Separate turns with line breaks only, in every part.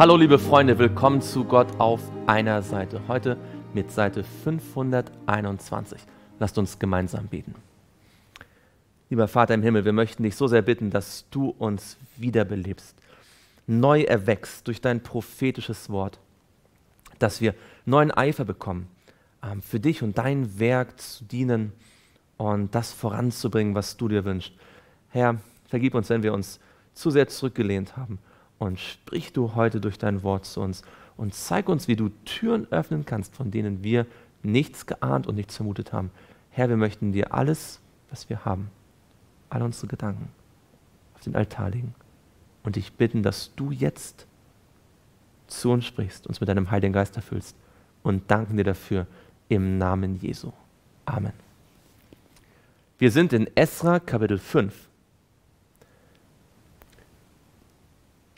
Hallo liebe Freunde, willkommen zu Gott auf einer Seite. Heute mit Seite 521. Lasst uns gemeinsam beten. Lieber Vater im Himmel, wir möchten dich so sehr bitten, dass du uns wiederbelebst, neu erwächst durch dein prophetisches Wort, dass wir neuen Eifer bekommen, ähm, für dich und dein Werk zu dienen und das voranzubringen, was du dir wünschst. Herr, vergib uns, wenn wir uns zu sehr zurückgelehnt haben und sprich du heute durch dein Wort zu uns und zeig uns, wie du Türen öffnen kannst, von denen wir nichts geahnt und nichts vermutet haben. Herr, wir möchten dir alles, was wir haben, all unsere Gedanken auf den Altar legen und dich bitten, dass du jetzt zu uns sprichst, uns mit deinem Heiligen Geist erfüllst und danken dir dafür im Namen Jesu. Amen. Wir sind in Esra Kapitel 5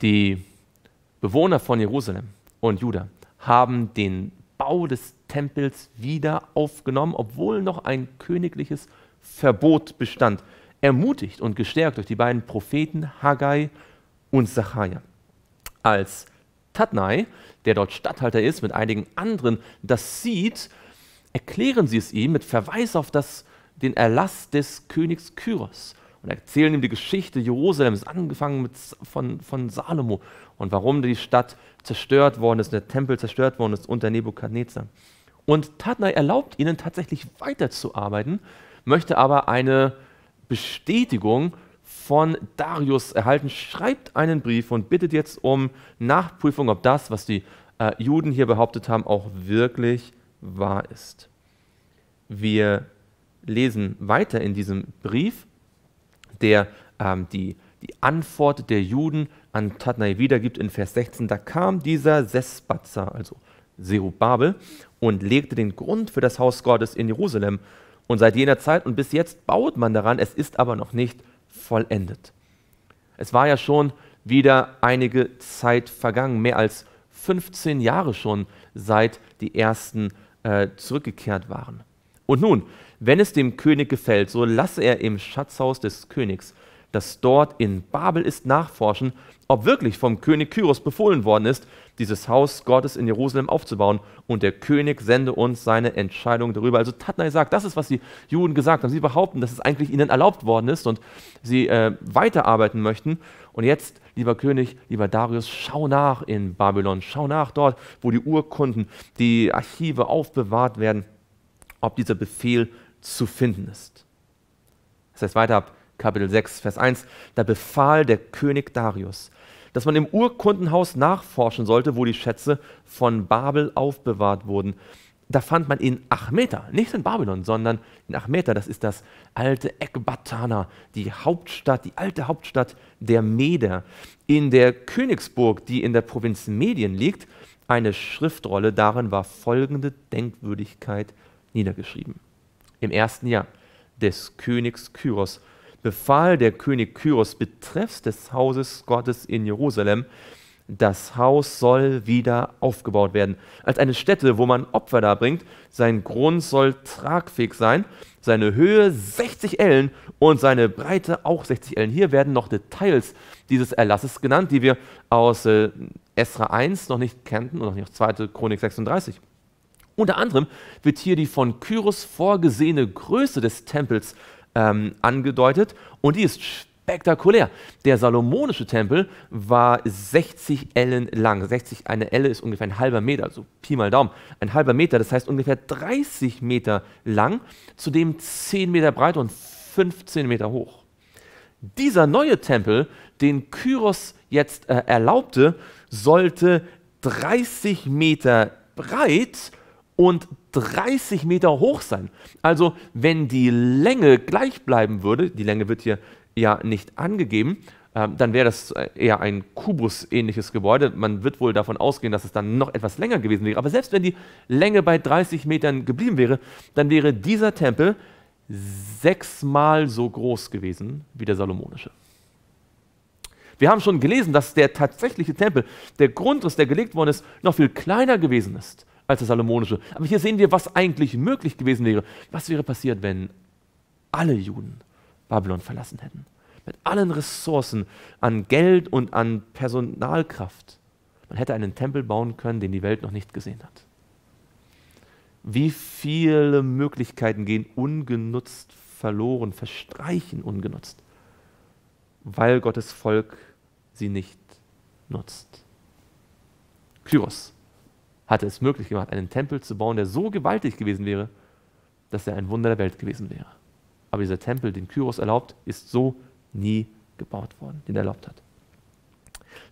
Die Bewohner von Jerusalem und Juda haben den Bau des Tempels wieder aufgenommen, obwohl noch ein königliches Verbot bestand, ermutigt und gestärkt durch die beiden Propheten Haggai und Zachariah. Als Tatnai, der dort Statthalter ist, mit einigen anderen das sieht, erklären sie es ihm mit Verweis auf das, den Erlass des Königs Kyros und erzählen ihm die Geschichte Jerusalems, angefangen mit, von, von Salomo und warum die Stadt zerstört worden ist, der Tempel zerstört worden ist unter Nebukadnezar. Und Tatnai erlaubt ihnen tatsächlich weiterzuarbeiten, möchte aber eine Bestätigung von Darius erhalten, schreibt einen Brief und bittet jetzt um Nachprüfung, ob das, was die äh, Juden hier behauptet haben, auch wirklich wahr ist. Wir lesen weiter in diesem Brief der ähm, die, die Antwort der Juden an Tatnai wiedergibt in Vers 16. Da kam dieser Sesbatzer, also Zerubabel, und legte den Grund für das Haus Gottes in Jerusalem. Und seit jener Zeit und bis jetzt baut man daran, es ist aber noch nicht vollendet. Es war ja schon wieder einige Zeit vergangen, mehr als 15 Jahre schon, seit die ersten äh, zurückgekehrt waren. Und nun, wenn es dem König gefällt, so lasse er im Schatzhaus des Königs, das dort in Babel ist, nachforschen, ob wirklich vom König Kyros befohlen worden ist, dieses Haus Gottes in Jerusalem aufzubauen. Und der König sende uns seine Entscheidung darüber. Also Tatnai sagt, das ist, was die Juden gesagt haben. Sie behaupten, dass es eigentlich ihnen erlaubt worden ist und sie äh, weiterarbeiten möchten. Und jetzt, lieber König, lieber Darius, schau nach in Babylon. Schau nach dort, wo die Urkunden, die Archive aufbewahrt werden, ob dieser Befehl zu finden ist. Das heißt weiter ab Kapitel 6, Vers 1, da befahl der König Darius, dass man im Urkundenhaus nachforschen sollte, wo die Schätze von Babel aufbewahrt wurden. Da fand man in Achmeta, nicht in Babylon, sondern in Achmeta, das ist das alte Ekbatana, die Hauptstadt, die alte Hauptstadt der Meder. In der Königsburg, die in der Provinz Medien liegt, eine Schriftrolle, darin war folgende Denkwürdigkeit niedergeschrieben. Im ersten Jahr des Königs Kyros befahl der König Kyros betreffs des Hauses Gottes in Jerusalem, das Haus soll wieder aufgebaut werden. Als eine Stätte, wo man Opfer darbringt, sein Grund soll tragfähig sein, seine Höhe 60 Ellen und seine Breite auch 60 Ellen. Hier werden noch Details dieses Erlasses genannt, die wir aus äh, Esra 1 noch nicht kannten und noch nicht aus 2. Chronik 36. Unter anderem wird hier die von Kyros vorgesehene Größe des Tempels ähm, angedeutet und die ist spektakulär. Der salomonische Tempel war 60 Ellen lang. 60, eine Elle ist ungefähr ein halber Meter, also Pi mal Daumen, ein halber Meter, das heißt ungefähr 30 Meter lang, zudem 10 Meter breit und 15 Meter hoch. Dieser neue Tempel, den Kyros jetzt äh, erlaubte, sollte 30 Meter breit und 30 Meter hoch sein. Also wenn die Länge gleich bleiben würde, die Länge wird hier ja nicht angegeben, ähm, dann wäre das äh, eher ein Kubus-ähnliches Gebäude. Man wird wohl davon ausgehen, dass es dann noch etwas länger gewesen wäre. Aber selbst wenn die Länge bei 30 Metern geblieben wäre, dann wäre dieser Tempel sechsmal so groß gewesen wie der salomonische. Wir haben schon gelesen, dass der tatsächliche Tempel, der Grundriss, der gelegt worden ist, noch viel kleiner gewesen ist als das salomonische. Aber hier sehen wir, was eigentlich möglich gewesen wäre. Was wäre passiert, wenn alle Juden Babylon verlassen hätten? Mit allen Ressourcen an Geld und an Personalkraft. Man hätte einen Tempel bauen können, den die Welt noch nicht gesehen hat. Wie viele Möglichkeiten gehen ungenutzt verloren, verstreichen ungenutzt, weil Gottes Volk sie nicht nutzt. Kyros, hatte es möglich gemacht, einen Tempel zu bauen, der so gewaltig gewesen wäre, dass er ein Wunder der Welt gewesen wäre. Aber dieser Tempel, den Kyros erlaubt, ist so nie gebaut worden, den er erlaubt hat.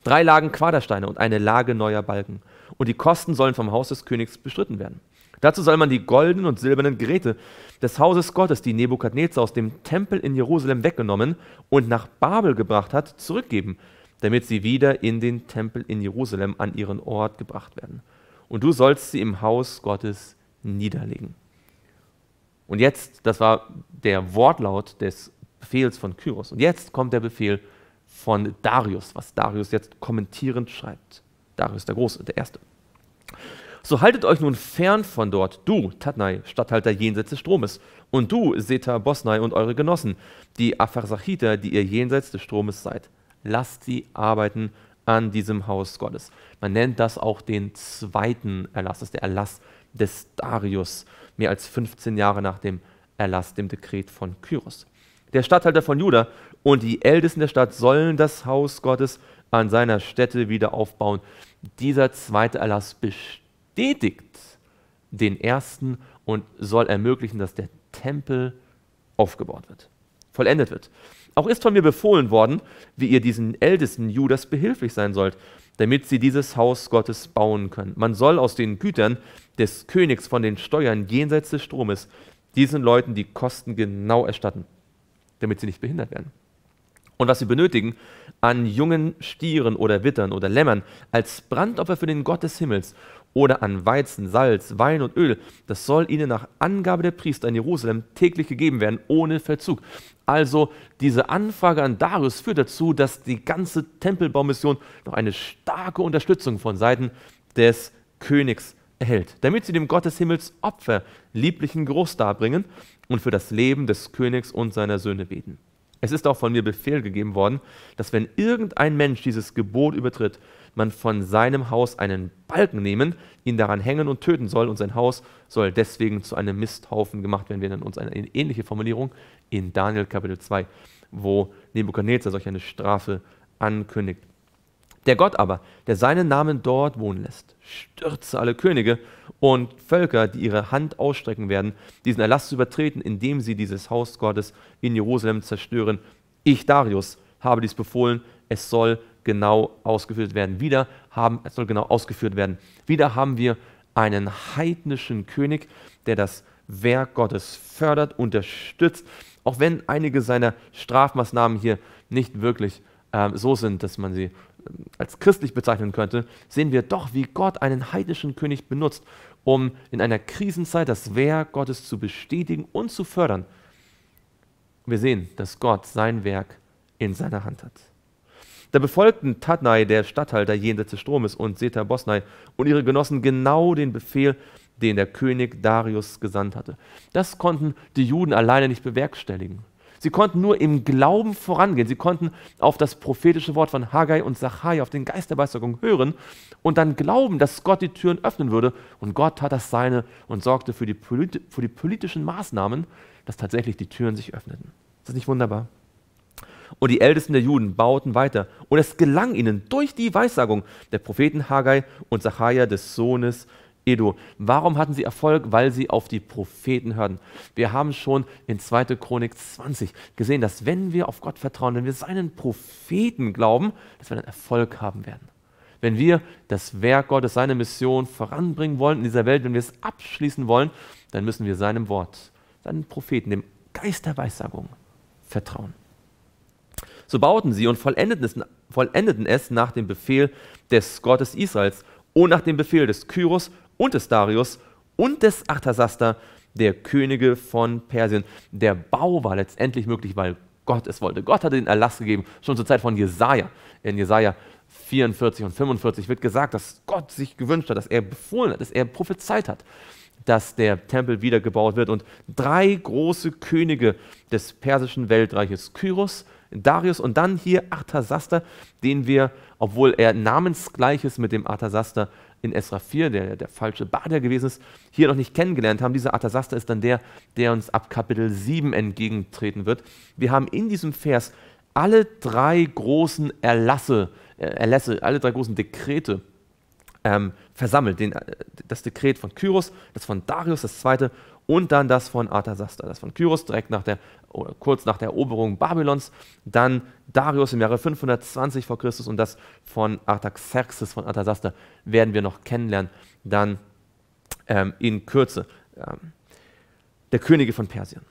Drei Lagen Quadersteine und eine Lage neuer Balken. Und die Kosten sollen vom Haus des Königs bestritten werden. Dazu soll man die goldenen und silbernen Geräte des Hauses Gottes, die Nebukadnezar aus dem Tempel in Jerusalem weggenommen und nach Babel gebracht hat, zurückgeben, damit sie wieder in den Tempel in Jerusalem an ihren Ort gebracht werden und du sollst sie im Haus Gottes niederlegen. Und jetzt, das war der Wortlaut des Befehls von Kyros. Und jetzt kommt der Befehl von Darius, was Darius jetzt kommentierend schreibt. Darius der Große, der Erste. So haltet euch nun fern von dort, du, Tatnai, Statthalter jenseits des Stromes, und du, Seta Bosnai und eure Genossen, die Afarsachiter, die ihr jenseits des Stromes seid. Lasst sie arbeiten an diesem Haus Gottes. Man nennt das auch den zweiten Erlass, das ist der Erlass des Darius, mehr als 15 Jahre nach dem Erlass, dem Dekret von Kyros. Der Statthalter von Juda und die Ältesten der Stadt sollen das Haus Gottes an seiner Stätte wieder aufbauen. Dieser zweite Erlass bestätigt den ersten und soll ermöglichen, dass der Tempel aufgebaut wird, vollendet wird. Auch ist von mir befohlen worden, wie ihr diesen Ältesten Judas behilflich sein sollt, damit sie dieses Haus Gottes bauen können. Man soll aus den Gütern des Königs von den Steuern jenseits des Stromes diesen Leuten die Kosten genau erstatten, damit sie nicht behindert werden. Und was sie benötigen, an jungen Stieren oder Wittern oder Lämmern als Brandopfer für den Gott des Himmels oder an Weizen, Salz, Wein und Öl, das soll ihnen nach Angabe der Priester in Jerusalem täglich gegeben werden, ohne Verzug. Also diese Anfrage an Darius führt dazu, dass die ganze Tempelbaumission noch eine starke Unterstützung von Seiten des Königs erhält, damit sie dem Gott des Himmels Opfer, lieblichen Geruch darbringen und für das Leben des Königs und seiner Söhne beten. Es ist auch von mir Befehl gegeben worden, dass wenn irgendein Mensch dieses Gebot übertritt, man von seinem Haus einen Balken nehmen, ihn daran hängen und töten soll, und sein Haus soll deswegen zu einem Misthaufen gemacht werden. Wir nennen uns eine ähnliche Formulierung in Daniel Kapitel 2, wo Nebukadnezar solch eine Strafe ankündigt. Der Gott aber, der seinen Namen dort wohnen lässt, stürze alle Könige und Völker, die ihre Hand ausstrecken werden, diesen Erlass zu übertreten, indem sie dieses Haus Gottes in Jerusalem zerstören. Ich, Darius, habe dies befohlen, es soll genau ausgeführt werden. Wieder haben, es soll genau ausgeführt werden. Wieder haben wir einen heidnischen König, der das Werk Gottes fördert, unterstützt, auch wenn einige seiner Strafmaßnahmen hier nicht wirklich äh, so sind, dass man sie ähm, als christlich bezeichnen könnte, sehen wir doch, wie Gott einen heidnischen König benutzt, um in einer Krisenzeit das Werk Gottes zu bestätigen und zu fördern. Wir sehen, dass Gott sein Werk in seiner Hand hat. Da befolgten Tadnai, der Statthalter jenseits des Stromes, und Seta Bosnai und ihre Genossen genau den Befehl, den der König Darius gesandt hatte. Das konnten die Juden alleine nicht bewerkstelligen. Sie konnten nur im Glauben vorangehen. Sie konnten auf das prophetische Wort von Haggai und Sachai, auf den Geist hören und dann glauben, dass Gott die Türen öffnen würde. Und Gott tat das Seine und sorgte für die, für die politischen Maßnahmen, dass tatsächlich die Türen sich öffneten. Ist das nicht wunderbar? Und die Ältesten der Juden bauten weiter. Und es gelang ihnen durch die Weissagung der Propheten Haggai und Zachariah des Sohnes Edo. Warum hatten sie Erfolg? Weil sie auf die Propheten hörten. Wir haben schon in 2. Chronik 20 gesehen, dass wenn wir auf Gott vertrauen, wenn wir seinen Propheten glauben, dass wir dann Erfolg haben werden. Wenn wir das Werk Gottes, seine Mission voranbringen wollen in dieser Welt, wenn wir es abschließen wollen, dann müssen wir seinem Wort, seinen Propheten, dem Geist der Weissagung vertrauen. So bauten sie und vollendeten es, vollendeten es nach dem Befehl des Gottes Israels und nach dem Befehl des Kyros und des Darius und des Artasaster, der Könige von Persien. Der Bau war letztendlich möglich, weil Gott es wollte. Gott hatte den Erlass gegeben, schon zur Zeit von Jesaja. In Jesaja 44 und 45 wird gesagt, dass Gott sich gewünscht hat, dass er befohlen hat, dass er prophezeit hat, dass der Tempel wiedergebaut wird. Und drei große Könige des persischen Weltreiches, Kyros, Darius und dann hier Arthasaster, den wir, obwohl er namensgleich ist mit dem Arthasaster in Esra 4, der der falsche Bader gewesen ist, hier noch nicht kennengelernt haben. Dieser Arthasaster ist dann der, der uns ab Kapitel 7 entgegentreten wird. Wir haben in diesem Vers alle drei großen Erlasse, äh, Erlässe, alle drei großen Dekrete ähm, versammelt. Den, äh, das Dekret von Kyros, das von Darius, das zweite und dann das von Artaxerxes, das von Kyros direkt nach der, kurz nach der Eroberung Babylons, dann Darius im Jahre 520 vor Christus und das von Artaxerxes, von Artaxerxes werden wir noch kennenlernen, dann ähm, in Kürze, ähm, der Könige von Persien.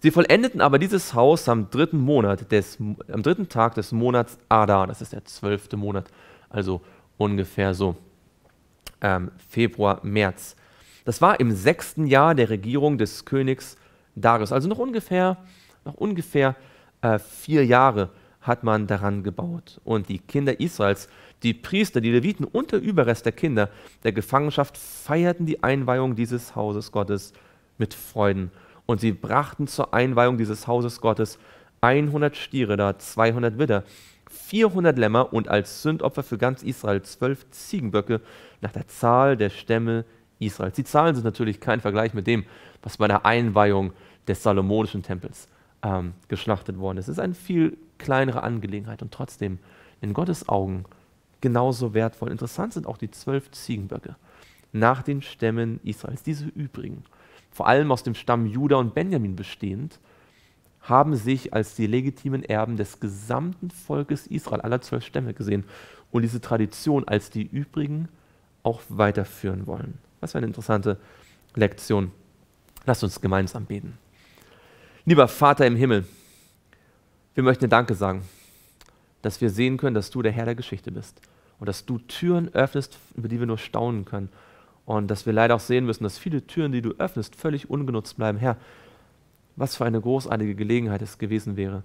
Sie vollendeten aber dieses Haus am dritten Monat des, am dritten Tag des Monats Adar, das ist der zwölfte Monat, also ungefähr so ähm, Februar, März das war im sechsten Jahr der Regierung des Königs Darius. Also noch ungefähr, noch ungefähr äh, vier Jahre hat man daran gebaut. Und die Kinder Israels, die Priester, die Leviten und der Überrest der Kinder der Gefangenschaft feierten die Einweihung dieses Hauses Gottes mit Freuden. Und sie brachten zur Einweihung dieses Hauses Gottes 100 Stiere da, 200 Widder, 400 Lämmer und als Sündopfer für ganz Israel zwölf Ziegenböcke nach der Zahl der Stämme Israels. Die Zahlen sind natürlich kein Vergleich mit dem, was bei der Einweihung des salomonischen Tempels ähm, geschlachtet worden ist. Es ist eine viel kleinere Angelegenheit und trotzdem in Gottes Augen genauso wertvoll. Interessant sind auch die zwölf Ziegenböcke nach den Stämmen Israels, diese übrigen, vor allem aus dem Stamm Juda und Benjamin bestehend, haben sich als die legitimen Erben des gesamten Volkes Israel, aller zwölf Stämme gesehen und diese Tradition als die übrigen auch weiterführen wollen. Was für eine interessante Lektion. Lasst uns gemeinsam beten. Lieber Vater im Himmel, wir möchten dir Danke sagen, dass wir sehen können, dass du der Herr der Geschichte bist und dass du Türen öffnest, über die wir nur staunen können. Und dass wir leider auch sehen müssen, dass viele Türen, die du öffnest, völlig ungenutzt bleiben. Herr, was für eine großartige Gelegenheit es gewesen wäre,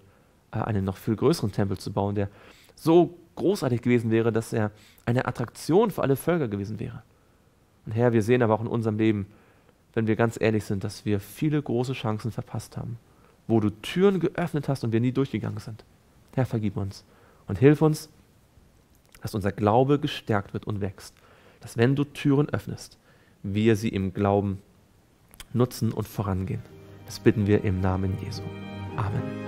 äh, einen noch viel größeren Tempel zu bauen, der so großartig gewesen wäre, dass er eine Attraktion für alle Völker gewesen wäre. Und Herr, wir sehen aber auch in unserem Leben, wenn wir ganz ehrlich sind, dass wir viele große Chancen verpasst haben, wo du Türen geöffnet hast und wir nie durchgegangen sind. Herr, vergib uns und hilf uns, dass unser Glaube gestärkt wird und wächst, dass wenn du Türen öffnest, wir sie im Glauben nutzen und vorangehen. Das bitten wir im Namen Jesu. Amen.